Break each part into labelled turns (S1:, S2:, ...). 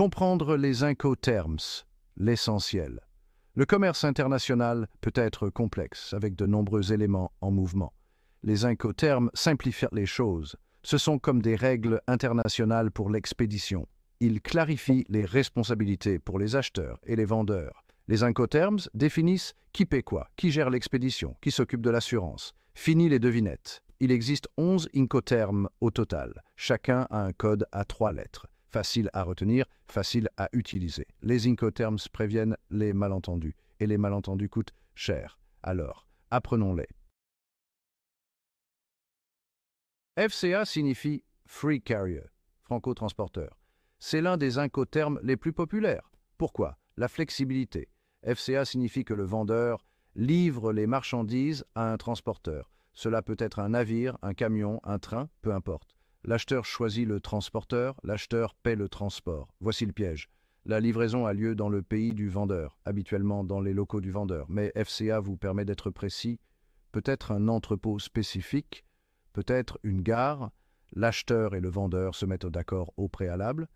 S1: Comprendre les incoterms, l'essentiel. Le commerce international peut être complexe, avec de nombreux éléments en mouvement. Les incoterms simplifient les choses. Ce sont comme des règles internationales pour l'expédition. Ils clarifient les responsabilités pour les acheteurs et les vendeurs. Les incoterms définissent qui paie quoi, qui gère l'expédition, qui s'occupe de l'assurance. Fini les devinettes. Il existe 11 incoterms au total. Chacun a un code à trois lettres facile à retenir, facile à utiliser. Les Incoterms préviennent les malentendus, et les malentendus coûtent cher. Alors, apprenons-les. FCA signifie Free Carrier, franco-transporteur. C'est l'un des incoterms les plus populaires. Pourquoi La flexibilité. FCA signifie que le vendeur livre les marchandises à un transporteur. Cela peut être un navire, un camion, un train, peu importe. L'acheteur choisit le transporteur, l'acheteur paie le transport. Voici le piège. La livraison a lieu dans le pays du vendeur, habituellement dans les locaux du vendeur, mais FCA vous permet d'être précis. Peut-être un entrepôt spécifique, peut-être une gare. L'acheteur et le vendeur se mettent d'accord au préalable.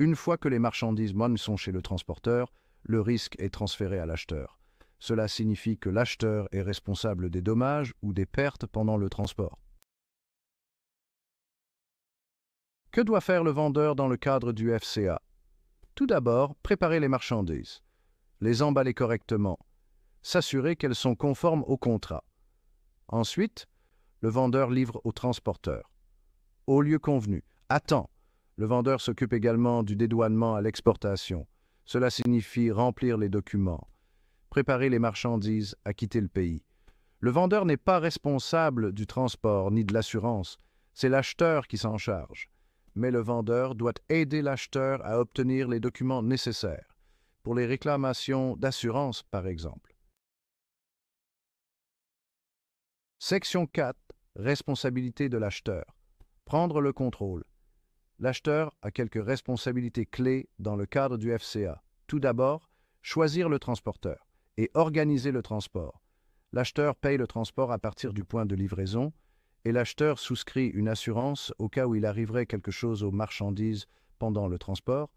S1: Une fois que les marchandises moines sont chez le transporteur, le risque est transféré à l'acheteur. Cela signifie que l'acheteur est responsable des dommages ou des pertes pendant le transport. Que doit faire le vendeur dans le cadre du FCA Tout d'abord, préparer les marchandises, les emballer correctement, s'assurer qu'elles sont conformes au contrat. Ensuite, le vendeur livre au transporteur. Au lieu convenu, attends. Le vendeur s'occupe également du dédouanement à l'exportation. Cela signifie remplir les documents, préparer les marchandises à quitter le pays. Le vendeur n'est pas responsable du transport ni de l'assurance, c'est l'acheteur qui s'en charge mais le vendeur doit aider l'acheteur à obtenir les documents nécessaires, pour les réclamations d'assurance par exemple. Section 4. Responsabilité de l'acheteur. Prendre le contrôle. L'acheteur a quelques responsabilités clés dans le cadre du FCA. Tout d'abord, choisir le transporteur et organiser le transport. L'acheteur paye le transport à partir du point de livraison, et l'acheteur souscrit une assurance au cas où il arriverait quelque chose aux marchandises pendant le transport,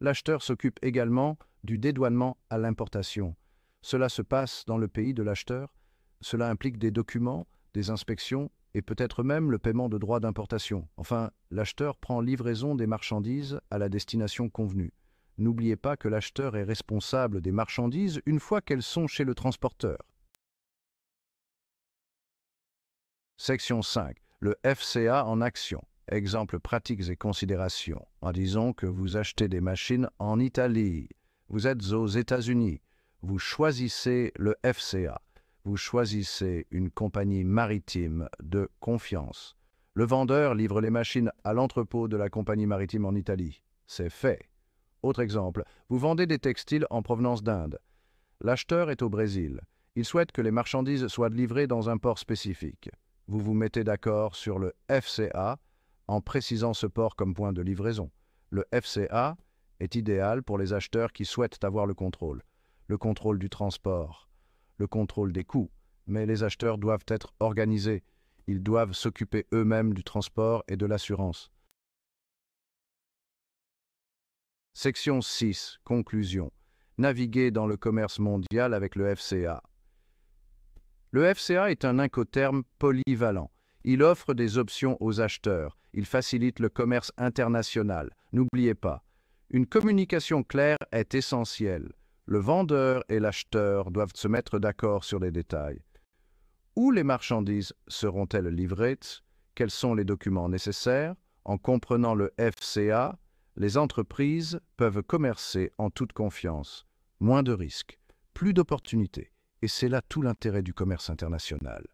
S1: l'acheteur s'occupe également du dédouanement à l'importation. Cela se passe dans le pays de l'acheteur, cela implique des documents, des inspections et peut-être même le paiement de droits d'importation. Enfin, l'acheteur prend livraison des marchandises à la destination convenue. N'oubliez pas que l'acheteur est responsable des marchandises une fois qu'elles sont chez le transporteur. Section 5. Le FCA en action. Exemples pratiques et considérations. En que vous achetez des machines en Italie. Vous êtes aux États-Unis. Vous choisissez le FCA. Vous choisissez une compagnie maritime de confiance. Le vendeur livre les machines à l'entrepôt de la compagnie maritime en Italie. C'est fait. Autre exemple, vous vendez des textiles en provenance d'Inde. L'acheteur est au Brésil. Il souhaite que les marchandises soient livrées dans un port spécifique vous vous mettez d'accord sur le FCA en précisant ce port comme point de livraison. Le FCA est idéal pour les acheteurs qui souhaitent avoir le contrôle, le contrôle du transport, le contrôle des coûts, mais les acheteurs doivent être organisés, ils doivent s'occuper eux-mêmes du transport et de l'assurance. Section 6. Conclusion. Naviguer dans le commerce mondial avec le FCA. Le FCA est un incoterme polyvalent. Il offre des options aux acheteurs. Il facilite le commerce international. N'oubliez pas, une communication claire est essentielle. Le vendeur et l'acheteur doivent se mettre d'accord sur les détails. Où les marchandises seront-elles livrées Quels sont les documents nécessaires En comprenant le FCA, les entreprises peuvent commercer en toute confiance. Moins de risques, plus d'opportunités. Et c'est là tout l'intérêt du commerce international.